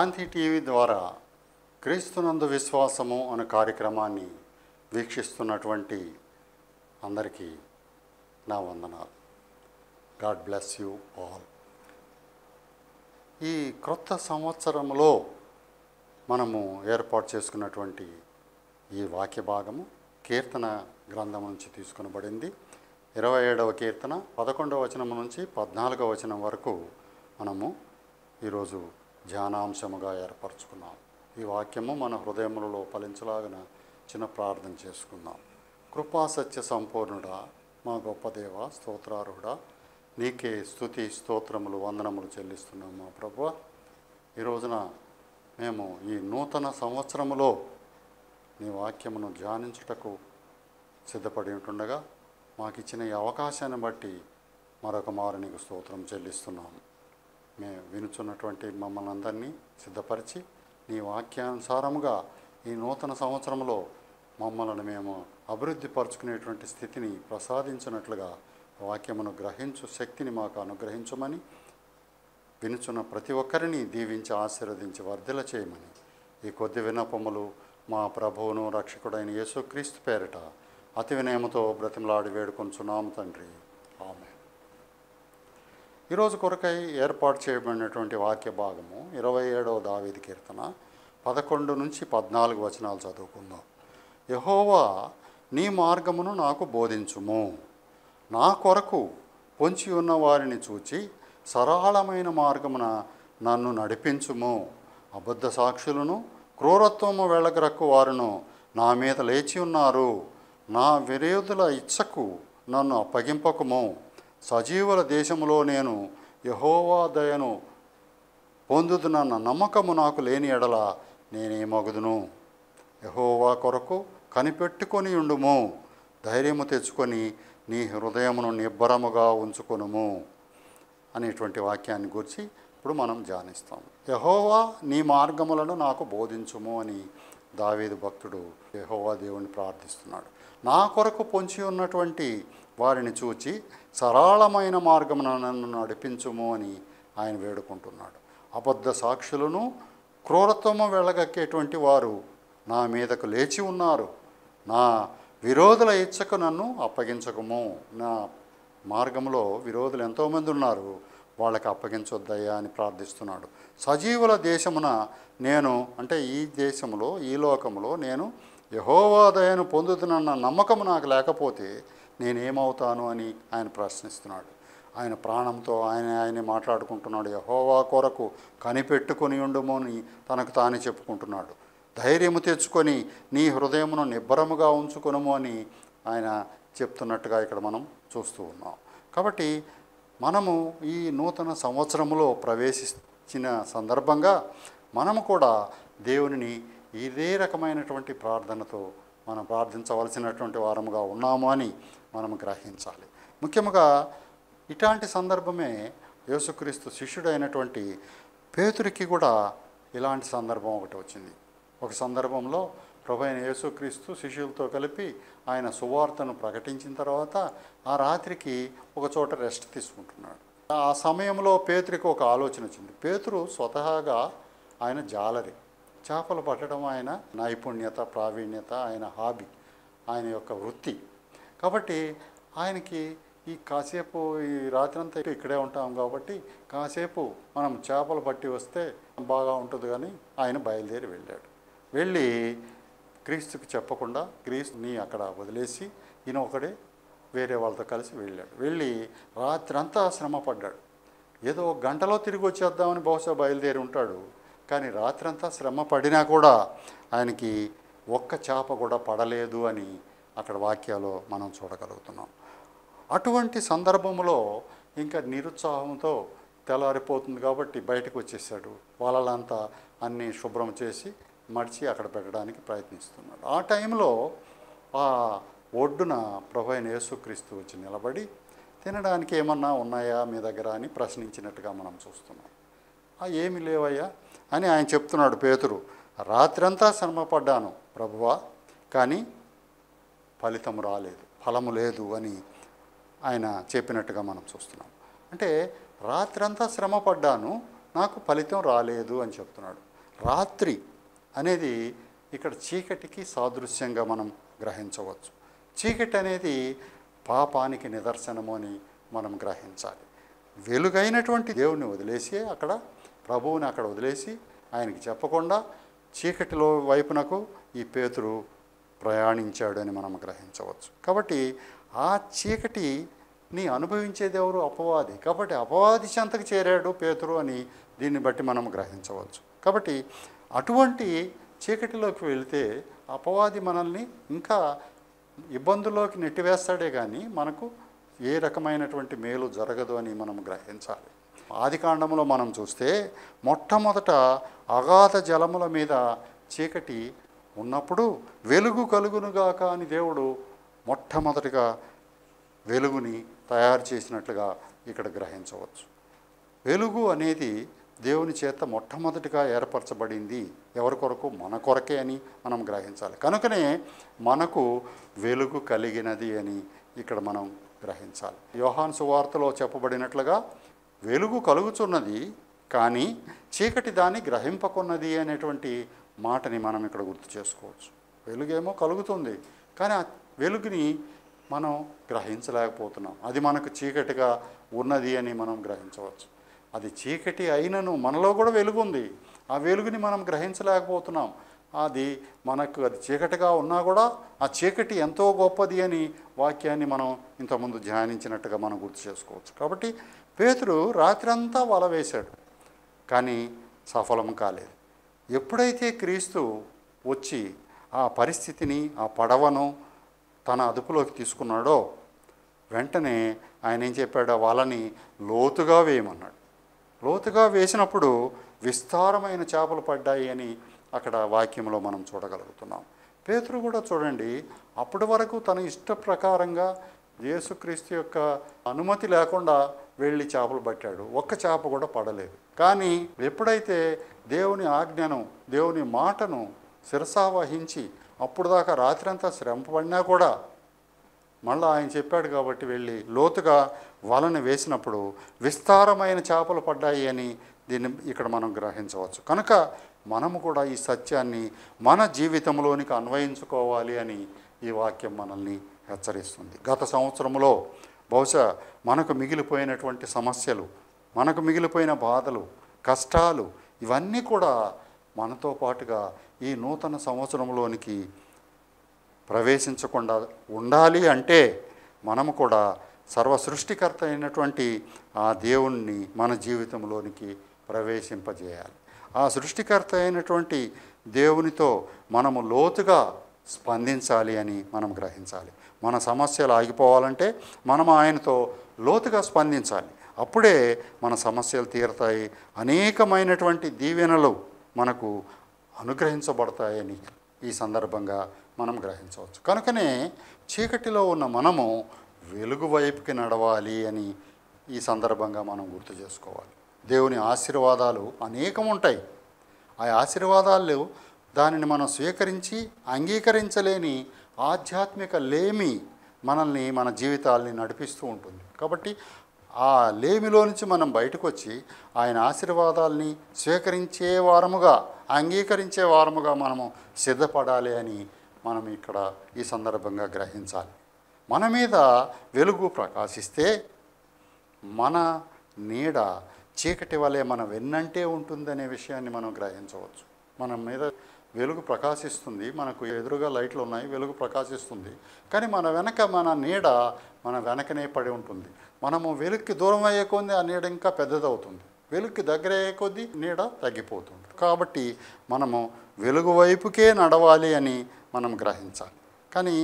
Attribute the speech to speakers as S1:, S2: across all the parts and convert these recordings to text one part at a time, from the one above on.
S1: శాంతి TV ద్వారా క్రీస్తునందు విశ్వాసము అనే కార్యక్రమాన్ని వీక్షిస్తున్నటువంటి అందరికీ నా వందనాలు గాడ్ బ్లెస్ యూ ఆల్ ఈ క్రొత్త సంవత్సరంలో మనము ఏర్పాటు చేసుకున్నటువంటి ఈ వాక్య భాగము కీర్తన గ్రంథం నుంచి తీసుకునబడింది ఇరవై ఏడవ కీర్తన పదకొండవ వచనం నుంచి పద్నాలుగవ వచనం వరకు మనము ఈరోజు ధ్యానాంశముగా ఏర్పరచుకున్నాం ఈ వాక్యము మన హృదయములలో ఫలించలాగిన చిన్న ప్రార్థన చేసుకుందాం కృపా సత్య సంపూర్ణుడా మా గొప్ప దేవ స్తోత్రారుడా నీకే స్థుతి స్తోత్రములు వందనములు చెల్లిస్తున్నాం మా ప్రభు ఈరోజున మేము ఈ నూతన సంవత్సరములో నీ వాక్యమును ధ్యానించుటకు సిద్ధపడి ఉంటుండగా మాకిచ్చిన ఈ అవకాశాన్ని బట్టి మరొక మారు నీకు స్తోత్రం చెల్లిస్తున్నాము మేము వినుచున్నటువంటి మమ్మల్ని అందరినీ సిద్ధపరిచి నీ వాక్యానుసారముగా ఈ నూతన సంవత్సరంలో మమ్మల్ని మేము అభివృద్ధి పరుచుకునేటువంటి స్థితిని ప్రసాదించినట్లుగా వాక్యమును గ్రహించు శక్తిని మాకు అనుగ్రహించమని వినుచున్న ప్రతి ఒక్కరిని దీవించి ఆశీర్వదించి వర్ధల చేయమని ఈ కొద్ది వినపములు మా ప్రభువును రక్షకుడైన యేసుక్రీస్తు పేరిట అతి వినయముతో బ్రతిమలాడి వేడుకొంచున్నాము తండ్రి ఈరోజు కొరకై ఏర్పాటు చేయబడినటువంటి వాక్య భాగము ఇరవై ఏడవ దావేది కీర్తన పదకొండు నుంచి పద్నాలుగు వచనాలు చదువుకుందాం యహోవా నీ మార్గమును నాకు బోధించుము నా కొరకు పొంచి ఉన్న వారిని చూచి సరళమైన మార్గమున నన్ను నడిపించుము అబద్ధ సాక్షులను క్రూరత్వము వెళ్ళగరకు వారును నా మీద లేచి ఉన్నారు నా విరోధుల ఇచ్చకు నన్ను అప్పగింపకము సజీవుల దేశంలో నేను యహోవా దయను పొందుతున్న నమ్మకము నాకు లేని ఎడల నేనేమగుదును యహోవా కొరకు కనిపెట్టుకొని ఉండుము ధైర్యము తెచ్చుకొని నీ హృదయమును నిబ్బరముగా ఉంచుకొనుము అనేటువంటి వాక్యాన్ని గురించి ఇప్పుడు మనం ధ్యానిస్తాం యహోవా నీ మార్గములను నాకు బోధించుము అని దావేది భక్తుడు యహోవా దేవుణ్ణి ప్రార్థిస్తున్నాడు నా కొరకు పొంచి ఉన్నటువంటి వారిని చూచి సరళమైన మార్గం నన్ను నడిపించుము అని ఆయన వేడుకుంటున్నాడు అబద్ధ సాక్షులను క్రూరత్వము వెళ్ళగక్కేటువంటి వారు నా మీదకు లేచి ఉన్నారు నా విరోధుల ఇచ్చకు నన్ను అప్పగించకము నా మార్గంలో విరోధులు ఎంతోమంది ఉన్నారు వాళ్ళకి అప్పగించొద్దయ్యా అని ప్రార్థిస్తున్నాడు సజీవుల దేశమున నేను అంటే ఈ దేశంలో ఈ లోకంలో నేను యహోవాదయను పొందుతున్న నమ్మకం నాకు లేకపోతే నేనేమవుతాను అని ఆయన ప్రశ్నిస్తున్నాడు ఆయన ప్రాణంతో ఆయన ఆయనే మాట్లాడుకుంటున్నాడు యహోవా కొరకు కనిపెట్టుకుని ఉండుము అని తనకు తానే చెప్పుకుంటున్నాడు ధైర్యము తెచ్చుకొని నీ హృదయమును నిబ్బరముగా ఉంచుకునము అని ఆయన చెప్తున్నట్టుగా ఇక్కడ మనం చూస్తూ ఉన్నాం కాబట్టి మనము ఈ నూతన సంవత్సరంలో ప్రవేశించిన సందర్భంగా మనము కూడా దేవునిని ఇదే రకమైనటువంటి ప్రార్థనతో మనం ప్రార్థించవలసినటువంటి వారముగా ఉన్నాము అని మనం గ్రహించాలి ముఖ్యంగా ఇటువంటి సందర్భమే యేసుక్రీస్తు శిష్యుడైనటువంటి పేతురికి కూడా ఇలాంటి సందర్భం ఒకటి వచ్చింది ఒక సందర్భంలో ప్రభు అయిన యేసుక్రీస్తు శిష్యులతో కలిపి ఆయన సువార్తను ప్రకటించిన తర్వాత ఆ రాత్రికి ఒక చోట రెస్ట్ తీసుకుంటున్నాడు ఆ సమయంలో పేతురికి ఒక ఆలోచన వచ్చింది పేతురు స్వతహాగా ఆయన జాలరి చేపలు పట్టడం ఆయన నైపుణ్యత ప్రావీణ్యత ఆయన హాబీ ఆయన యొక్క వృత్తి కాబట్టి ఆయనకి ఈ కాసేపు ఈ రాత్రంతా ఇక్కడే ఉంటాం కాబట్టి కాసేపు మనం చేపలు పట్టి వస్తే బాగా ఉంటుంది కానీ ఆయన బయలుదేరి వెళ్ళాడు వెళ్ళి క్రీస్తుకి చెప్పకుండా క్రీస్తుని అక్కడ వదిలేసి ఈయన ఒకడే వేరే వాళ్ళతో కలిసి వెళ్ళాడు వెళ్ళి రాత్రంతా శ్రమ పడ్డాడు ఏదో గంటలో తిరిగి వచ్చేద్దామని బహుశా బయలుదేరి ఉంటాడు కానీ రాత్రంతా శ్రమ పడినా కూడా ఆయనకి ఒక్క చేప కూడా పడలేదు అని అక్కడ వాక్యాలు మనం చూడగలుగుతున్నాం అటువంటి సందర్భంలో ఇంకా నిరుత్సాహంతో తెల్లారిపోతుంది కాబట్టి బయటకు వచ్చేసాడు వాళ్ళంతా అన్నీ శుభ్రం చేసి మడిచి అక్కడ పెట్టడానికి ప్రయత్నిస్తున్నాడు ఆ టైంలో ఆ ఒడ్డున ప్రభు అయిన యేసుక్రీస్తు వచ్చి నిలబడి తినడానికి ఏమన్నా ఉన్నాయా మీ దగ్గర అని ప్రశ్నించినట్టుగా మనం చూస్తున్నాం ఏమి లేవయ్యా అని ఆయన చెప్తున్నాడు పేతురు రాత్రంతా శ్రమపడ్డాను ప్రభువా కానీ ఫలితం రాలేదు ఫలము లేదు అని ఆయన చెప్పినట్టుగా మనం చూస్తున్నాం అంటే రాత్రంతా శ్రమ పడ్డాను నాకు ఫలితం రాలేదు అని చెప్తున్నాడు రాత్రి అనేది ఇక్కడ చీకటికి సాదృశ్యంగా మనం గ్రహించవచ్చు చీకటి అనేది పాపానికి నిదర్శనము అని మనం గ్రహించాలి వెలుగైనటువంటి దేవుని వదిలేసి అక్కడ ప్రభువుని అక్కడ వదిలేసి ఆయనకి చెప్పకుండా చీకటిలో వైపునకు ఈ పేతురు ప్రయాణించాడు అని మనం గ్రహించవచ్చు కాబట్టి ఆ చీకటిని అనుభవించేది ఎవరు అపవాది కాబట్టి అపవాది చెంతకు చేరాడు పేతురు అని దీన్ని బట్టి మనం గ్రహించవచ్చు కాబట్టి అటువంటి చీకటిలోకి వెళితే అపవాది మనల్ని ఇంకా ఇబ్బందుల్లోకి నెట్టివేస్తాడే కానీ మనకు ఏ రకమైనటువంటి మేలు జరగదు అని మనం గ్రహించాలి ఆది కాండంలో మనం చూస్తే మొట్టమొదట అగాధ జలముల మీద చీకటి ఉన్నప్పుడు వెలుగు కలుగునుగాక అని దేవుడు మొట్టమొదటిగా వెలుగుని తయారు చేసినట్లుగా ఇక్కడ గ్రహించవచ్చు వెలుగు అనేది దేవుని చేత మొట్టమొదటిగా ఏర్పరచబడింది ఎవరి కొరకు మన కొరకే అని మనం గ్రహించాలి కనుకనే మనకు వెలుగు కలిగినది అని ఇక్కడ మనం గ్రహించాలి యోహాన్ సువార్తలో చెప్పబడినట్లుగా వెలుగు కలుగుచున్నది కానీ చీకటి దాన్ని గ్రహింపకున్నది అనేటువంటి మాటని మనం ఇక్కడ గుర్తు చేసుకోవచ్చు వెలుగేమో కలుగుతుంది కానీ ఆ వెలుగుని మనం గ్రహించలేకపోతున్నాం అది మనకు చీకటిగా ఉన్నది అని మనం గ్రహించవచ్చు అది చీకటి అయినను మనలో కూడా వెలుగు ఉంది ఆ వెలుగుని మనం గ్రహించలేకపోతున్నాం అది మనకు అది చీకటిగా ఉన్నా కూడా ఆ చీకటి ఎంతో గొప్పది అని వాక్యాన్ని మనం ఇంతకుముందు ధ్యానించినట్టుగా మనం గుర్తు చేసుకోవచ్చు కాబట్టి రాత్రి రాత్రంతా వల వేశాడు కానీ సఫలం కాలేదు ఎప్పుడైతే క్రీస్తు వచ్చి ఆ పరిస్థితిని ఆ పడవను తన అదుపులోకి తీసుకున్నాడో వెంటనే ఆయన ఏం చెప్పాడో వాళ్ళని లోతుగా వేయమన్నాడు లోతుగా వేసినప్పుడు విస్తారమైన చేపలు పడ్డాయి అని అక్కడ వాక్యంలో మనం చూడగలుగుతున్నాం పేతురు కూడా చూడండి అప్పటి వరకు తన ఇష్ట ప్రకారంగా యేసుక్రీస్తు యొక్క అనుమతి లేకుండా వెళ్ళి చేపలు పట్టాడు ఒక్క చేప కూడా పడలేదు కానీ ఎప్పుడైతే దేవుని ఆజ్ఞను దేవుని మాటను శిరసావహించి అప్పుడు దాకా రాత్రంతా శ్రమ పడినా కూడా మళ్ళీ ఆయన చెప్పాడు కాబట్టి వెళ్ళి లోతుగా వలను వేసినప్పుడు విస్తారమైన చేపలు పడ్డాయి అని దీన్ని ఇక్కడ మనం గ్రహించవచ్చు కనుక మనము కూడా ఈ సత్యాన్ని మన జీవితంలోనికి అన్వయించుకోవాలి అని ఈ వాక్యం మనల్ని హెచ్చరిస్తుంది గత సంవత్సరంలో బహుశా మనకు మిగిలిపోయినటువంటి సమస్యలు మనకు మిగిలిపోయిన బాధలు కష్టాలు ఇవన్నీ కూడా మనతో పాటుగా ఈ నూతన సంవత్సరంలోనికి ప్రవేశించకుండా ఉండాలి అంటే మనము కూడా సర్వ సృష్టికర్త అయినటువంటి ఆ దేవుణ్ణి మన జీవితంలోనికి ప్రవేశింపజేయాలి ఆ సృష్టికర్త అయినటువంటి దేవునితో మనము లోతుగా స్పందించాలి అని మనం గ్రహించాలి మన సమస్యలు ఆగిపోవాలంటే మనం ఆయనతో లోతుగా స్పందించాలి అప్పుడే మన సమస్యలు తీరతాయి అనేకమైనటువంటి దీవెనలు మనకు అనుగ్రహించబడతాయని ఈ సందర్భంగా మనం గ్రహించవచ్చు కనుకనే చీకటిలో ఉన్న మనము వెలుగు వైపుకి నడవాలి అని ఈ సందర్భంగా మనం గుర్తు చేసుకోవాలి దేవుని ఆశీర్వాదాలు అనేకం ఉంటాయి ఆ ఆశీర్వాదాలు దానిని మనం స్వీకరించి అంగీకరించలేని ఆధ్యాత్మిక లేమి మనల్ని మన జీవితాల్ని నడిపిస్తూ ఉంటుంది కాబట్టి ఆ లేమిలో నుంచి మనం బయటకు వచ్చి ఆయన ఆశీర్వాదాల్ని స్వీకరించే వారముగా అంగీకరించే వారముగా మనము సిద్ధపడాలి అని మనం ఇక్కడ ఈ సందర్భంగా గ్రహించాలి మన మీద వెలుగు ప్రకాశిస్తే మన నీడ చీకటి వలె మన వెన్నంటే ఉంటుందనే విషయాన్ని మనం గ్రహించవచ్చు మనం మీద వెలుగు ప్రకాశిస్తుంది మనకు ఎదురుగా లైట్లు ఉన్నాయి వెలుగు ప్రకాశిస్తుంది కానీ మన వెనక మన నీడ మన వెనకనే పడి ఉంటుంది మనము వెలుగుకి దూరం అయ్యే కొద్దీ ఆ నీడ ఇంకా పెద్దదవుతుంది వెలుగుకి దగ్గర అయ్యే కొద్దీ నీడ తగ్గిపోతుంది కాబట్టి మనము వెలుగు వైపుకే నడవాలి అని మనం గ్రహించాలి కానీ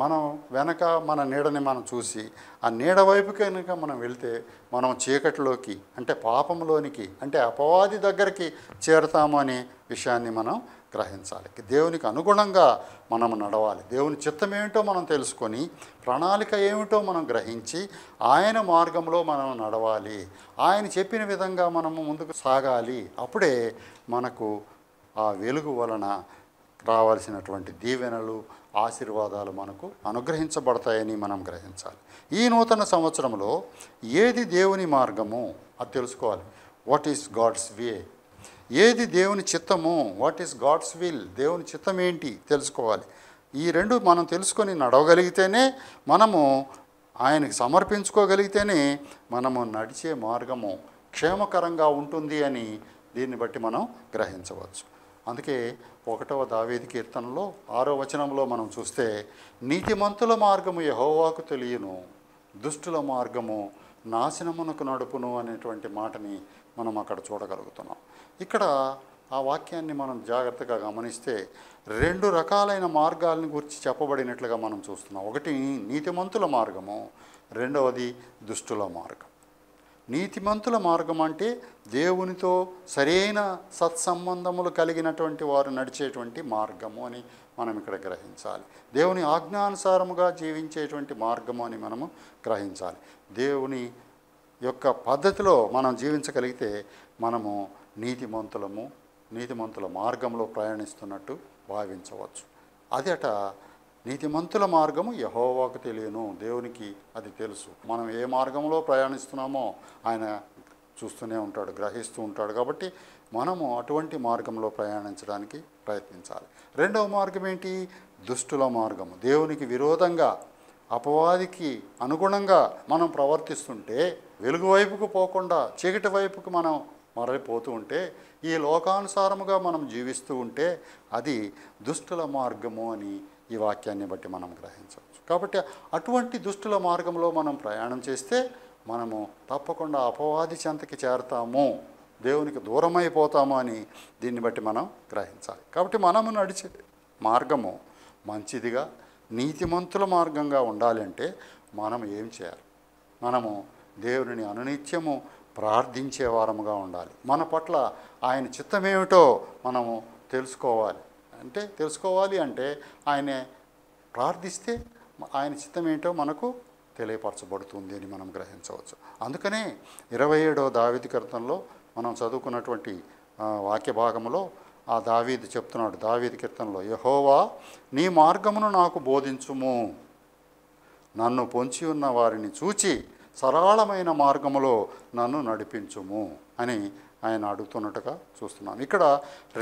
S1: మనం వెనక మన నీడని మనం చూసి ఆ నీడ వైపు కనుక మనం వెళితే మనం చీకటిలోకి అంటే పాపంలోనికి అంటే అపవాది దగ్గరికి చేరుతాము అనే విషయాన్ని మనం గ్రహించాలి దేవునికి అనుగుణంగా మనం నడవాలి దేవుని చిత్తం ఏమిటో మనం తెలుసుకొని ప్రణాళిక ఏమిటో మనం గ్రహించి ఆయన మార్గంలో మనం నడవాలి ఆయన చెప్పిన విధంగా మనము ముందుకు సాగాలి అప్పుడే మనకు ఆ వెలుగు వలన రావాల్సినటువంటి దీవెనలు ఆశీర్వాదాలు మనకు అనుగ్రహించబడతాయని మనం గ్రహించాలి ఈ నూతన సంవత్సరంలో ఏది దేవుని మార్గము అది తెలుసుకోవాలి వాట్ ఈస్ గాడ్స్ వే ఏది దేవుని చిత్తము వాట్ ఈస్ గాడ్స్ విల్ దేవుని చిత్తం ఏంటి తెలుసుకోవాలి ఈ రెండు మనం తెలుసుకొని నడవగలిగితేనే మనము ఆయనకి సమర్పించుకోగలిగితేనే మనము నడిచే మార్గము క్షేమకరంగా ఉంటుంది అని దీన్ని బట్టి మనం గ్రహించవచ్చు అందుకే ఒకటవ దావేది కీర్తనలో ఆరో వచనంలో మనం చూస్తే నీతిమంతుల మార్గము యహోవాకు తెలియను దుష్టుల మార్గము నాశనమునకు నడుపును అనేటువంటి మాటని మనం అక్కడ చూడగలుగుతున్నాం ఇక్కడ ఆ వాక్యాన్ని మనం జాగ్రత్తగా గమనిస్తే రెండు రకాలైన మార్గాలను గురించి చెప్పబడినట్లుగా మనం చూస్తున్నాం ఒకటి నీతిమంతుల మార్గము రెండవది దుష్టుల మార్గం నీతిమంతుల మార్గం అంటే దేవునితో సరైన సత్సంబంధములు కలిగినటువంటి వారు నడిచేటువంటి మార్గము అని మనం ఇక్కడ గ్రహించాలి దేవుని ఆజ్ఞానుసారముగా జీవించేటువంటి మార్గము అని మనము గ్రహించాలి దేవుని యొక్క పద్ధతిలో మనం జీవించగలిగితే మనము నీతిమంతులము నీతిమంతుల మార్గంలో ప్రయాణిస్తున్నట్టు భావించవచ్చు అట నీతిమంతుల మార్గము యహోవాకు తెలియను దేవునికి అది తెలుసు మనం ఏ మార్గంలో ప్రయాణిస్తున్నామో ఆయన చూస్తూనే ఉంటాడు గ్రహిస్తూ ఉంటాడు కాబట్టి మనము అటువంటి మార్గంలో ప్రయాణించడానికి ప్రయత్నించాలి రెండవ మార్గం ఏంటి దుష్టుల మార్గము దేవునికి విరోధంగా అపవాదికి అనుగుణంగా మనం ప్రవర్తిస్తుంటే వెలుగు వైపుకు పోకుండా చీకటి వైపుకు మనం మరలిపోతూ ఉంటే ఈ లోకానుసారముగా మనం జీవిస్తూ ఉంటే అది దుష్టుల మార్గము అని ఈ వాక్యాన్ని బట్టి మనం గ్రహించవచ్చు కాబట్టి అటువంటి దుష్టుల మార్గంలో మనం ప్రయాణం చేస్తే మనము తప్పకుండా అపవాది చెంతకి చేరతాము దేవునికి దూరమైపోతాము అని దీన్ని బట్టి మనం గ్రహించాలి కాబట్టి మనము నడిచే మార్గము మంచిదిగా నీతిమంతుల మార్గంగా ఉండాలంటే మనం ఏం చేయాలి మనము దేవుని అనునిత్యము ప్రార్థించేవారముగా ఉండాలి మన పట్ల ఆయన చిత్తమేమిటో మనము తెలుసుకోవాలి అంటే తెలుసుకోవాలి అంటే ఆయన ప్రార్థిస్తే ఆయన చిత్తం ఏంటో మనకు తెలియపరచబడుతుంది అని మనం గ్రహించవచ్చు అందుకనే ఇరవై ఏడో దావీది కీర్తనలో మనం చదువుకున్నటువంటి వాక్య భాగంలో ఆ దావీది చెప్తున్నాడు దావీది కీర్తనలో యహోవా నీ మార్గమును నాకు బోధించుము నన్ను పొంచి ఉన్న వారిని చూచి సరళమైన మార్గములో నన్ను నడిపించుము అని ఆయన అడుగుతున్నట్టుగా చూస్తున్నాం ఇక్కడ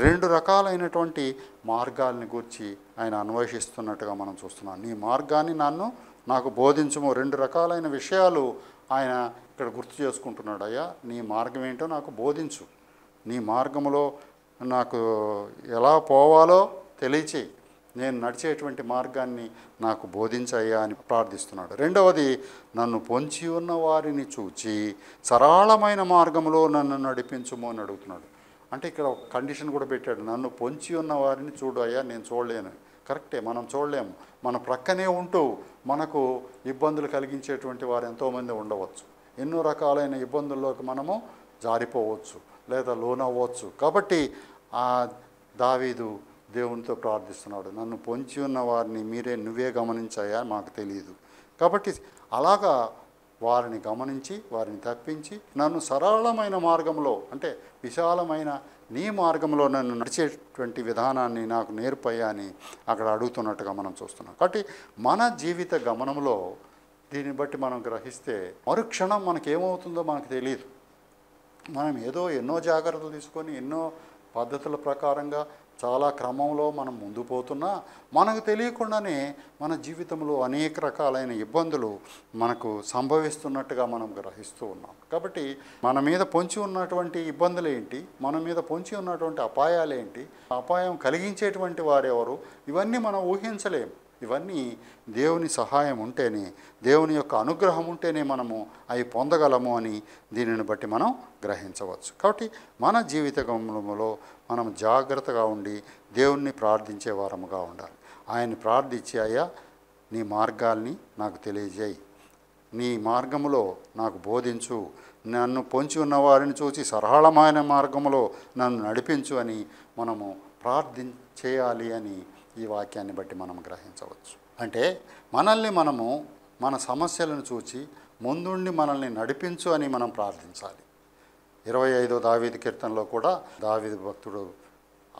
S1: రెండు రకాలైనటువంటి మార్గాల్ని గూర్చి ఆయన అన్వేషిస్తున్నట్టుగా మనం చూస్తున్నాం నీ మార్గాన్ని నన్ను నాకు బోధించము రెండు రకాలైన విషయాలు ఆయన ఇక్కడ గుర్తు చేసుకుంటున్నాడు అయ్యా నీ మార్గం ఏంటో నాకు బోధించు నీ మార్గంలో నాకు ఎలా పోవాలో తెలియచేయి నేను నడిచేటువంటి మార్గాన్ని నాకు బోధించాయా అని ప్రార్థిస్తున్నాడు రెండవది నన్ను పొంచి ఉన్న వారిని చూచి సరళమైన మార్గంలో నన్ను నడిపించుము అని అడుగుతున్నాడు అంటే ఇక్కడ ఒక కండిషన్ కూడా పెట్టాడు నన్ను పొంచి ఉన్న వారిని చూడు అయ్యా నేను చూడలేను కరెక్టే మనం చూడలేము మన ప్రక్కనే ఉంటూ మనకు ఇబ్బందులు కలిగించేటువంటి వారు ఎంతోమంది ఉండవచ్చు ఎన్నో రకాలైన ఇబ్బందుల్లోకి మనము జారిపోవచ్చు లేదా లోనవ్వచ్చు కాబట్టి ఆ దావీదు దేవునితో ప్రార్థిస్తున్నాడు నన్ను పొంచి ఉన్న వారిని మీరే నువ్వే గమనించాయా మాకు తెలియదు కాబట్టి అలాగా వారిని గమనించి వారిని తప్పించి నన్ను సరళమైన మార్గంలో అంటే విశాలమైన నీ మార్గంలో నన్ను నడిచేటువంటి విధానాన్ని నాకు నేర్పయ్యా అని అక్కడ అడుగుతున్నట్టుగా మనం చూస్తున్నాం కాబట్టి మన జీవిత గమనంలో దీన్ని బట్టి మనం గ్రహిస్తే మరుక్షణం మనకేమవుతుందో మనకు తెలియదు మనం ఏదో ఎన్నో జాగ్రత్తలు తీసుకొని ఎన్నో పద్ధతుల ప్రకారంగా చాలా క్రమంలో మనం ముందు పోతున్నా మనకు తెలియకుండానే మన జీవితంలో అనేక రకాలైన ఇబ్బందులు మనకు సంభవిస్తున్నట్టుగా మనం గ్రహిస్తూ ఉన్నాం కాబట్టి మన మీద పొంచి ఉన్నటువంటి ఇబ్బందులు ఏంటి మన మీద పొంచి ఉన్నటువంటి అపాయాలు ఏంటి అపాయం కలిగించేటువంటి వారెవరు ఇవన్నీ మనం ఊహించలేము ఇవన్నీ దేవుని సహాయం ఉంటేనే దేవుని యొక్క అనుగ్రహం ఉంటేనే మనము అవి పొందగలము అని దీనిని బట్టి మనం గ్రహించవచ్చు కాబట్టి మన జీవితంలో మనం జాగ్రత్తగా ఉండి దేవుణ్ణి ప్రార్థించే వారముగా ఉండాలి ఆయన్ని ప్రార్థించి అయ్యా నీ మార్గాల్ని నాకు తెలియజేయి నీ మార్గములో నాకు బోధించు నన్ను పొంచి ఉన్నవారిని చూసి సరళమైన మార్గములో నన్ను నడిపించు అని మనము ప్రార్థించేయాలి అని ఈ వాక్యాన్ని బట్టి మనం గ్రహించవచ్చు అంటే మనల్ని మనము మన సమస్యలను చూచి ముందుండి మనల్ని నడిపించు అని మనం ప్రార్థించాలి ఇరవై ఐదో దావేది కీర్తనలో కూడా దావేది భక్తుడు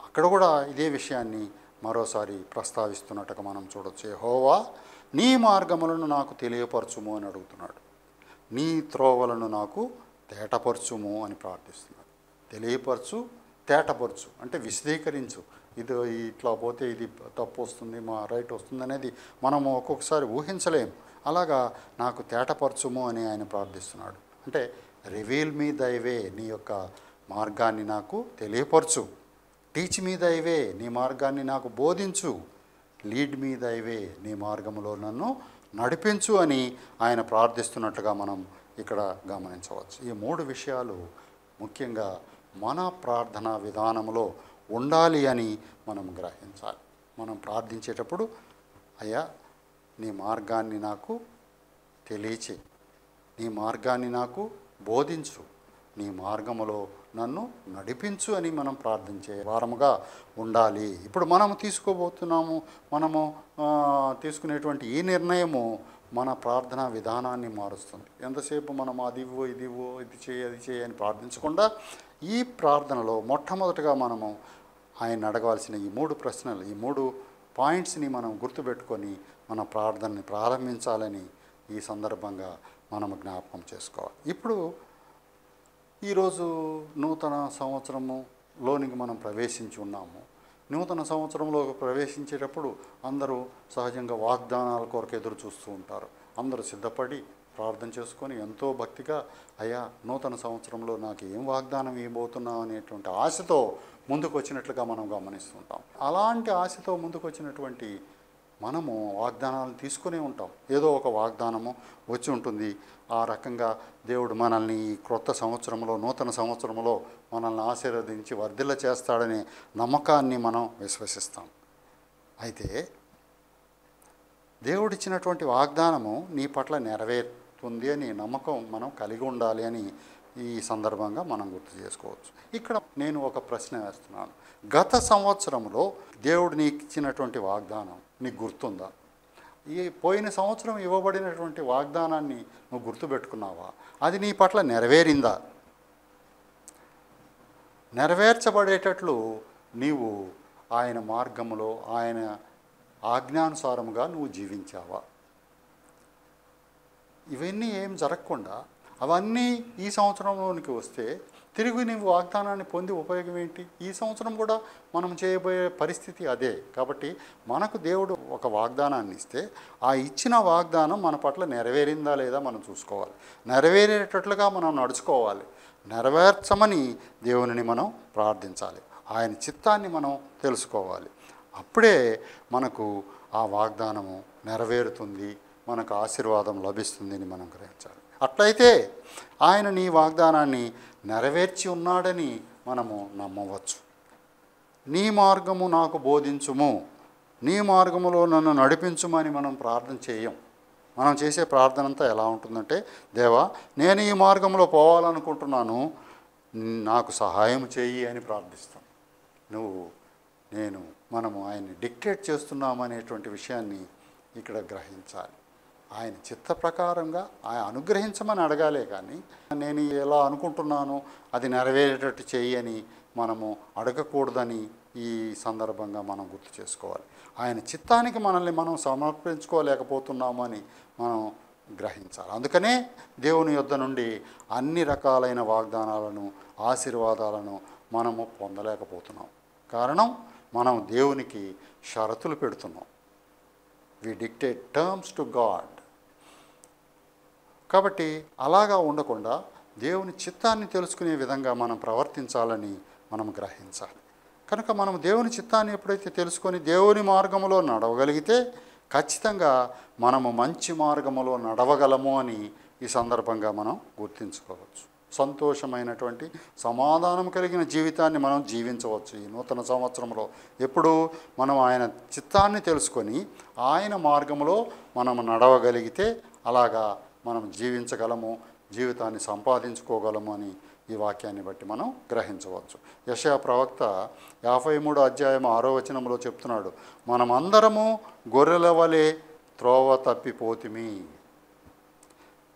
S1: అక్కడ కూడా ఇదే విషయాన్ని మరోసారి ప్రస్తావిస్తున్నట్టుగా మనం చూడొచ్చు హోవా నీ మార్గములను నాకు తెలియపరచుము అని అడుగుతున్నాడు నీ త్రోవలను నాకు తేటపరచుము అని ప్రార్థిస్తున్నాడు తెలియపరచు తేటపరచు అంటే విశదీకరించు ఇది ఇట్లా పోతే ఇది తప్పు వస్తుంది మా రైట్ వస్తుంది అనేది మనం ఒక్కొక్కసారి ఊహించలేము అలాగా నాకు తేటపరచుము అని ఆయన ప్రార్థిస్తున్నాడు అంటే రివీల్ మీ దైవే నీ యొక్క మార్గాన్ని నాకు తెలియపరచు టీచ్ మీ దైవే నీ మార్గాన్ని నాకు బోధించు లీడ్ మీ దైవే నీ మార్గంలో నన్ను నడిపించు అని ఆయన ప్రార్థిస్తున్నట్టుగా మనం ఇక్కడ గమనించవచ్చు ఈ మూడు విషయాలు ముఖ్యంగా మన ప్రార్థనా విధానంలో ఉండాలి అని మనం గ్రహించాలి మనం ప్రార్థించేటప్పుడు అయ్యా నీ మార్గాన్ని నాకు తెలియచే నీ మార్గాన్ని నాకు బోధించు నీ మార్గములో నన్ను నడిపించు అని మనం ప్రార్థించే వారముగా ఉండాలి ఇప్పుడు మనము తీసుకోబోతున్నాము మనము తీసుకునేటువంటి ఈ నిర్ణయము మన ప్రార్థనా విధానాన్ని మారుస్తుంది ఎంతసేపు మనం అది ఇవ్వు ఇది చేయి అది చేయి అని ప్రార్థించకుండా ఈ ప్రార్థనలో మొట్టమొదటగా మనము ఆయన అడగవలసిన ఈ మూడు ప్రశ్నలు ఈ మూడు పాయింట్స్ని మనం గుర్తుపెట్టుకొని మన ప్రార్థనని ప్రారంభించాలని ఈ సందర్భంగా మనం జ్ఞాపకం చేసుకోవాలి ఇప్పుడు ఈరోజు నూతన సంవత్సరములోనికి మనం ప్రవేశించి ఉన్నాము నూతన సంవత్సరంలో ప్రవేశించేటప్పుడు అందరూ సహజంగా వాగ్దానాల కొరకు ఎదురు చూస్తూ ఉంటారు అందరూ సిద్ధపడి ప్రార్థన చేసుకొని ఎంతో భక్తిగా అయ్యా నూతన సంవత్సరంలో నాకు ఏం వాగ్దానం ఇవ్వబోతున్నావు అనేటువంటి ఆశతో ముందుకు వచ్చినట్లుగా మనం గమనిస్తుంటాం అలాంటి ఆశతో ముందుకు వచ్చినటువంటి మనము వాగ్దానాలను తీసుకునే ఉంటాం ఏదో ఒక వాగ్దానము వచ్చి ఉంటుంది ఆ రకంగా దేవుడు మనల్ని ఈ క్రొత్త సంవత్సరంలో నూతన సంవత్సరంలో మనల్ని ఆశీర్వదించి వర్ధిల్ల చేస్తాడనే నమ్మకాన్ని మనం విశ్వసిస్తాం అయితే దేవుడిచ్చినటువంటి వాగ్దానము నీ పట్ల నెరవేరుతుంది అని నమ్మకం మనం కలిగి ఉండాలి అని ఈ సందర్భంగా మనం గుర్తు చేసుకోవచ్చు ఇక్కడ నేను ఒక ప్రశ్న వేస్తున్నాను గత సంవత్సరంలో దేవుడు నీకు ఇచ్చినటువంటి వాగ్దానం నీకు గుర్తుందా ఈ పోయిన సంవత్సరం ఇవ్వబడినటువంటి వాగ్దానాన్ని నువ్వు గుర్తుపెట్టుకున్నావా అది నీ పట్ల నెరవేరిందా నెరవేర్చబడేటట్లు నీవు ఆయన మార్గంలో ఆయన ఆజ్ఞానుసారముగా నువ్వు జీవించావా ఇవన్నీ ఏం జరగకుండా అవన్నీ ఈ సంవత్సరంలోనికి వస్తే తిరిగి నీవు వాగ్దానాన్ని పొంది ఉపయోగం ఏంటి ఈ సంవత్సరం కూడా మనం చేయబోయే పరిస్థితి అదే కాబట్టి మనకు దేవుడు ఒక వాగ్దానాన్ని ఇస్తే ఆ ఇచ్చిన వాగ్దానం మన పట్ల నెరవేరిందా లేదా మనం చూసుకోవాలి నెరవేరేటట్లుగా మనం నడుచుకోవాలి నెరవేర్చమని దేవుని మనం ప్రార్థించాలి ఆయన చిత్తాన్ని మనం తెలుసుకోవాలి అప్పుడే మనకు ఆ వాగ్దానము నెరవేరుతుంది మనకు ఆశీర్వాదం లభిస్తుందని మనం గ్రహించాలి అట్లయితే ఆయన నీ వాగ్దానాన్ని నెరవేర్చి ఉన్నాడని మనము నమ్మవచ్చు నీ మార్గము నాకు బోధించుము నీ మార్గములో నన్ను నడిపించుమని మనం ప్రార్థన చేయం మనం చేసే ప్రార్థన అంతా ఎలా ఉంటుందంటే దేవా నేను ఈ మార్గంలో పోవాలనుకుంటున్నాను నాకు సహాయం చేయి అని ప్రార్థిస్తాం నువ్వు నేను మనము ఆయన్ని డిక్టేట్ చేస్తున్నాము అనేటువంటి విషయాన్ని ఇక్కడ గ్రహించాలి ఆయన చిత్త ప్రకారంగా ఆయన అనుగ్రహించమని అడగాలే కానీ నేను ఎలా అనుకుంటున్నాను అది నెరవేరేటట్టు చేయని మనము అడగకూడదని ఈ సందర్భంగా మనం గుర్తు చేసుకోవాలి ఆయన చిత్తానికి మనల్ని మనం సమర్పించుకోలేకపోతున్నామని మనం గ్రహించాలి అందుకనే దేవుని యుద్ధ నుండి అన్ని రకాలైన వాగ్దానాలను ఆశీర్వాదాలను మనము పొందలేకపోతున్నాం కారణం మనం దేవునికి షరతులు పెడుతున్నాం we dictate terms to God కాబట్టి అలాగా ఉండకుండా దేవుని చిత్తాన్ని తెలుసుకునే విధంగా మనం ప్రవర్తించాలని మనం గ్రహించాలి కనుక మనం దేవుని చిత్తాన్ని ఎప్పుడైతే తెలుసుకొని దేవుని మార్గంలో నడవగలిగితే ఖచ్చితంగా మనము మంచి మార్గంలో నడవగలము అని ఈ సందర్భంగా మనం గుర్తించుకోవచ్చు సంతోషమైనటువంటి సమాధానం కలిగిన జీవితాన్ని మనం జీవించవచ్చు ఈ నూతన సంవత్సరంలో ఎప్పుడు మనం ఆయన చిత్తాన్ని తెలుసుకొని ఆయన మార్గంలో మనం నడవగలిగితే అలాగా మనం జీవించగలము జీవితాన్ని సంపాదించుకోగలము అని ఈ వాక్యాన్ని బట్టి మనం గ్రహించవచ్చు యశా ప్రవక్త యాభై మూడు అధ్యాయం ఆరో వచనంలో చెప్తున్నాడు మనమందరము గొర్రెల వలె త్రోవ తప్పిపోతిమి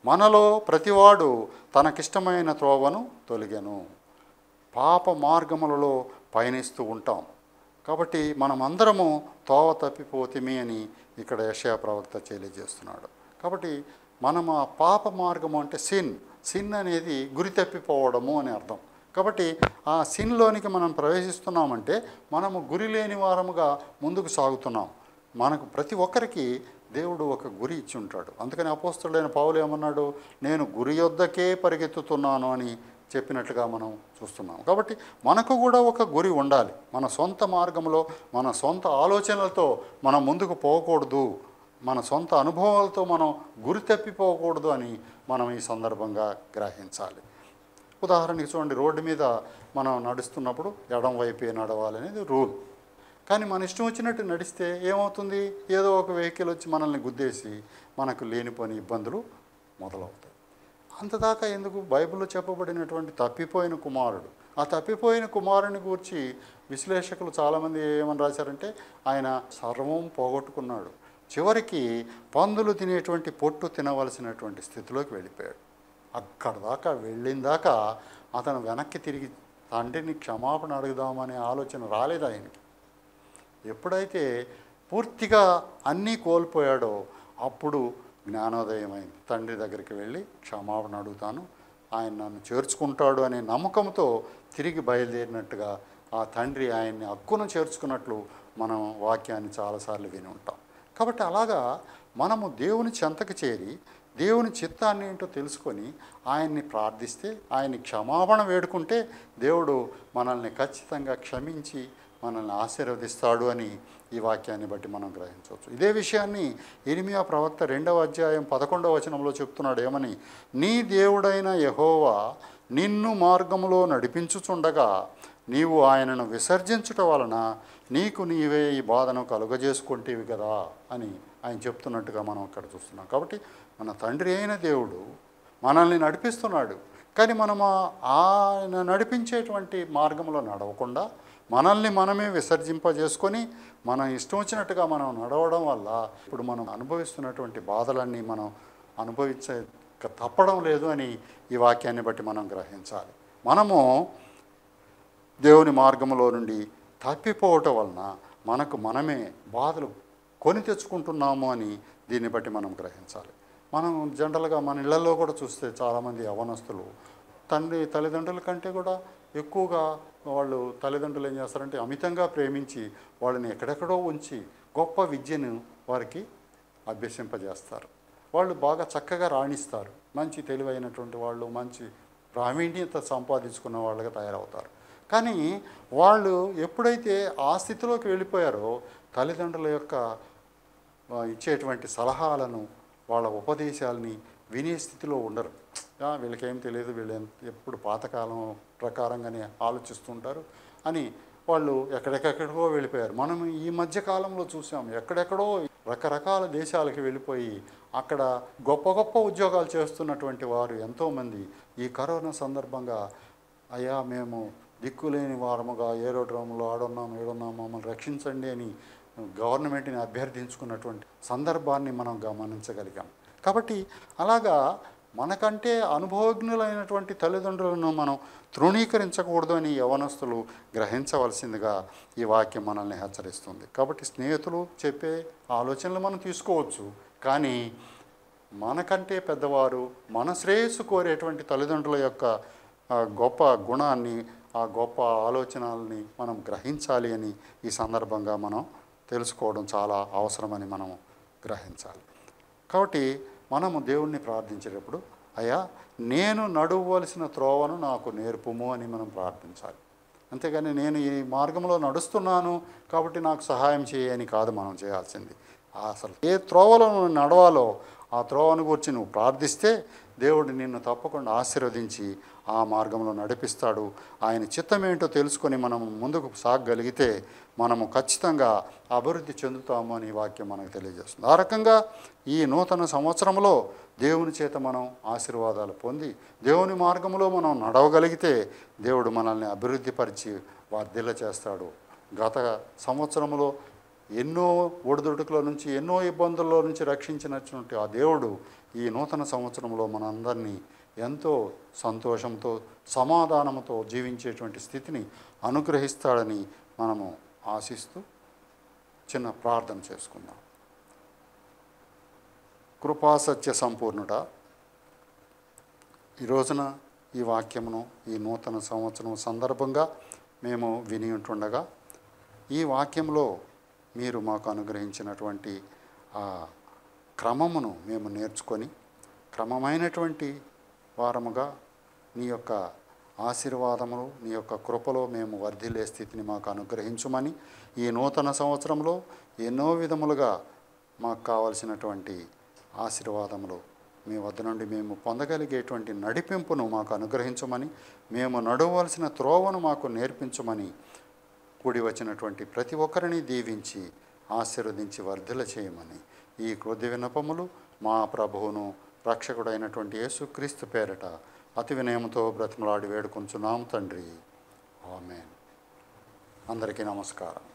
S1: మనలో ప్రతివాడు తనకిష్టమైన త్రోవను తొలిగెను పాప మార్గములలో పయనిస్తూ ఉంటాం కాబట్టి మనమందరము తోవ తప్పిపోతిమి అని ఇక్కడ యశయా ప్రవక్త తెలియజేస్తున్నాడు కాబట్టి మనం ఆ పాప మార్గము అంటే సిన్ సిన్ అనేది గురి తప్పిపోవడము అని అర్థం కాబట్టి ఆ సిన్లోనికి మనం ప్రవేశిస్తున్నామంటే మనము గురి లేని వారముగా ముందుకు సాగుతున్నాం మనకు ప్రతి ఒక్కరికి దేవుడు ఒక గురి ఇచ్చి ఉంటాడు అందుకని అపోస్తుడైన పావులు ఏమన్నాడు నేను గురి యొద్దకే పరిగెత్తుతున్నాను అని చెప్పినట్లుగా మనం చూస్తున్నాం కాబట్టి మనకు కూడా ఒక గురి ఉండాలి మన సొంత మార్గంలో మన సొంత ఆలోచనలతో మనం ముందుకు పోకూడదు మన సొంత అనుభవాలతో మనం గురి తప్పిపోకూడదు అని మనం ఈ సందర్భంగా గ్రహించాలి ఉదాహరణకి చూడండి రోడ్డు మీద మనం నడుస్తున్నప్పుడు ఎడం వైపే నడవాలనేది రూల్ కానీ మన ఇష్టం వచ్చినట్టు నడిస్తే ఏమవుతుంది ఏదో ఒక వెహికల్ వచ్చి మనల్ని గుద్దేసి మనకు లేని పని ఇబ్బందులు మొదలవుతాయి అంతదాకా ఎందుకు బైబిల్లో చెప్పబడినటువంటి తప్పిపోయిన కుమారుడు ఆ తప్పిపోయిన కుమారుని గురించి విశ్లేషకులు చాలామంది ఏమని రాశారంటే ఆయన సర్వం పోగొట్టుకున్నాడు చివరికి పందులు తినేటువంటి పొట్టు తినవలసినటువంటి స్థితిలోకి వెళ్ళిపోయాడు అక్కడ దాకా వెళ్ళిందాకా అతను వెనక్కి తిరిగి తండ్రిని క్షమాపణ అడుగుదామనే ఆలోచన రాలేదు ఆయనకి ఎప్పుడైతే పూర్తిగా అన్నీ కోల్పోయాడో అప్పుడు జ్ఞానోదయం అయింది తండ్రి దగ్గరికి వెళ్ళి క్షమాపణ అడుగుతాను ఆయన నన్ను చేర్చుకుంటాడు అనే నమ్మకంతో తిరిగి బయలుదేరినట్టుగా ఆ తండ్రి ఆయన్ని హక్కును చేర్చుకున్నట్లు మనం వాక్యాన్ని చాలాసార్లు విని ఉంటాం కాబట్టి అలాగా మనము దేవుని చెంతకు చేరి దేవుని చిత్తాన్ని ఏంటో తెలుసుకొని ఆయన్ని ప్రార్థిస్తే ఆయన్ని క్షమాపణ వేడుకుంటే దేవుడు మనల్ని ఖచ్చితంగా క్షమించి మనల్ని ఆశీర్వదిస్తాడు అని ఈ వాక్యాన్ని బట్టి మనం గ్రహించవచ్చు ఇదే విషయాన్ని ఇనిమియా ప్రవక్త రెండవ అధ్యాయం పదకొండవ వచనంలో చెప్తున్నాడు ఏమని నీ దేవుడైన యహోవా నిన్ను మార్గంలో నడిపించుచుండగా నీవు ఆయనను విసర్జించుట వలన నీకు నీవే ఈ బాధను కలుగజేసుకుంటేవి కదా అని ఆయన చెప్తున్నట్టుగా మనం అక్కడ చూస్తున్నాం కాబట్టి మన తండ్రి అయిన దేవుడు మనల్ని నడిపిస్తున్నాడు కానీ మనం ఆయన నడిపించేటువంటి మార్గంలో నడవకుండా మనల్ని మనమే విసర్జింపజేసుకొని మనం ఇష్టం వచ్చినట్టుగా మనం నడవడం వల్ల ఇప్పుడు మనం అనుభవిస్తున్నటువంటి బాధలన్నీ మనం అనుభవించే తప్పడం లేదు అని ఈ వాక్యాన్ని బట్టి మనం గ్రహించాలి మనము దేవుని మార్గంలో నుండి తప్పిపోవటం వలన మనకు మనమే బాధలు కొని తెచ్చుకుంటున్నాము అని దీన్ని బట్టి మనం గ్రహించాలి మనం జనరల్గా మన ఇళ్లలో కూడా చూస్తే చాలామంది యవనస్తులు తండ్రి తల్లిదండ్రుల కంటే కూడా ఎక్కువగా వాళ్ళు తల్లిదండ్రులు ఏం చేస్తారంటే అమితంగా ప్రేమించి వాళ్ళని ఎక్కడెక్కడో ఉంచి గొప్ప విద్యను వారికి అభ్యసింపజేస్తారు వాళ్ళు బాగా చక్కగా రాణిస్తారు మంచి తెలివైనటువంటి వాళ్ళు మంచి ప్రావీణ్యత సంపాదించుకున్న వాళ్ళుగా తయారవుతారు కానీ వాళ్ళు ఎప్పుడైతే ఆ స్థితిలోకి వెళ్ళిపోయారో తల్లిదండ్రుల యొక్క ఇచ్చేటువంటి సలహాలను వాళ్ళ ఉపదేశాలని వినే స్థితిలో ఉండరు వీళ్ళకేం తెలియదు వీళ్ళు ఎప్పుడు పాతకాలం ప్రకారంగానే ఆలోచిస్తుంటారు అని వాళ్ళు ఎక్కడెక్కడికో వెళ్ళిపోయారు మనం ఈ మధ్య కాలంలో చూసాం ఎక్కడెక్కడో రకరకాల దేశాలకి వెళ్ళిపోయి అక్కడ గొప్ప గొప్ప ఉద్యోగాలు చేస్తున్నటువంటి వారు ఎంతోమంది ఈ కరోనా సందర్భంగా అయ్యా మేము దిక్కులేని వారముగా ఏరోడ్రమ్లో ఆడున్నాం ఏడున్నాం మమ్మల్ని రక్షించండి అని గవర్నమెంట్ని అభ్యర్థించుకున్నటువంటి సందర్భాన్ని మనం గమనించగలిగాం కాబట్టి అలాగా మనకంటే అనుభవజ్ఞులైనటువంటి తల్లిదండ్రులను మనం తృణీకరించకూడదు అని యవనస్తులు గ్రహించవలసిందిగా ఈ వాక్యం మనల్ని హెచ్చరిస్తుంది కాబట్టి స్నేహితులు చెప్పే ఆలోచనలు మనం తీసుకోవచ్చు కానీ మనకంటే పెద్దవారు మన శ్రేయస్సు కోరేటువంటి తల్లిదండ్రుల యొక్క గొప్ప గుణాన్ని ఆ గొప్ప ఆలోచనల్ని మనం గ్రహించాలి అని ఈ సందర్భంగా మనం తెలుసుకోవడం చాలా అవసరమని మనం గ్రహించాలి కాబట్టి మనము దేవుణ్ణి ప్రార్థించేటప్పుడు అయ్యా నేను నడవలసిన త్రోవను నాకు నేర్పుము అని మనం ప్రార్థించాలి అంతేగాని నేను ఈ మార్గంలో నడుస్తున్నాను కాబట్టి నాకు సహాయం చేయని కాదు మనం చేయాల్సింది అసలు ఏ త్రోవలో నడవాలో ఆ త్రోవను గురించి నువ్వు ప్రార్థిస్తే దేవుడు నిన్ను తప్పకుండా ఆశీర్వదించి ఆ మార్గంలో నడిపిస్తాడు ఆయన చిత్తం ఏంటో తెలుసుకొని మనం ముందుకు సాగగలిగితే మనము ఖచ్చితంగా అభివృద్ధి చెందుతాము అని వాక్యం మనకు తెలియజేస్తుంది ఆ రకంగా ఈ నూతన సంవత్సరంలో దేవుని చేత మనం ఆశీర్వాదాలు పొంది దేవుని మార్గంలో మనం నడవగలిగితే దేవుడు మనల్ని అభివృద్ధిపరిచి వర్ధిల్ల చేస్తాడు గత సంవత్సరంలో ఎన్నో ఒడిదుడుకుల నుంచి ఎన్నో ఇబ్బందుల్లో నుంచి రక్షించినటువంటి ఆ దేవుడు ఈ నూతన సంవత్సరంలో మనందరినీ ఎంతో సంతోషంతో సమాధానంతో జీవించేటువంటి స్థితిని అనుగ్రహిస్తాడని మనము ఆశిస్తూ చిన్న ప్రార్థన చేసుకుందాం కృపాసత్య సంపూర్ణుడ ఈ రోజున ఈ వాక్యమును ఈ నూతన సంవత్సరం సందర్భంగా మేము విని ఉంటుండగా ఈ వాక్యంలో మీరు మాకు అనుగ్రహించినటువంటి ఆ క్రమమును మేము నేర్చుకొని క్రమమైనటువంటి వారముగా నీ యొక్క ఆశీర్వాదములు నీ యొక్క కృపలో మేము వర్ధిల్లే స్థితిని మాకు అనుగ్రహించుమని ఈ నూతన సంవత్సరంలో ఎన్నో విధములుగా మాకు కావలసినటువంటి ఆశీర్వాదములు మీ వద్ద నుండి మేము పొందగలిగేటువంటి నడిపింపును మాకు అనుగ్రహించమని మేము నడవలసిన త్రోవను మాకు నేర్పించమని కూడి వచ్చినటువంటి ప్రతి ఒక్కరిని దీవించి ఆశీర్వదించి వర్ధల చేయమని ఈ కృద్య వినపములు మా ప్రభువును రక్షకుడైనటువంటి యేసుక్రీస్తు పేరట అతి వినయంతో బ్రతిమలాడి వేడుకొంచున్నాం తండ్రి ఆమె అందరికీ నమస్కారం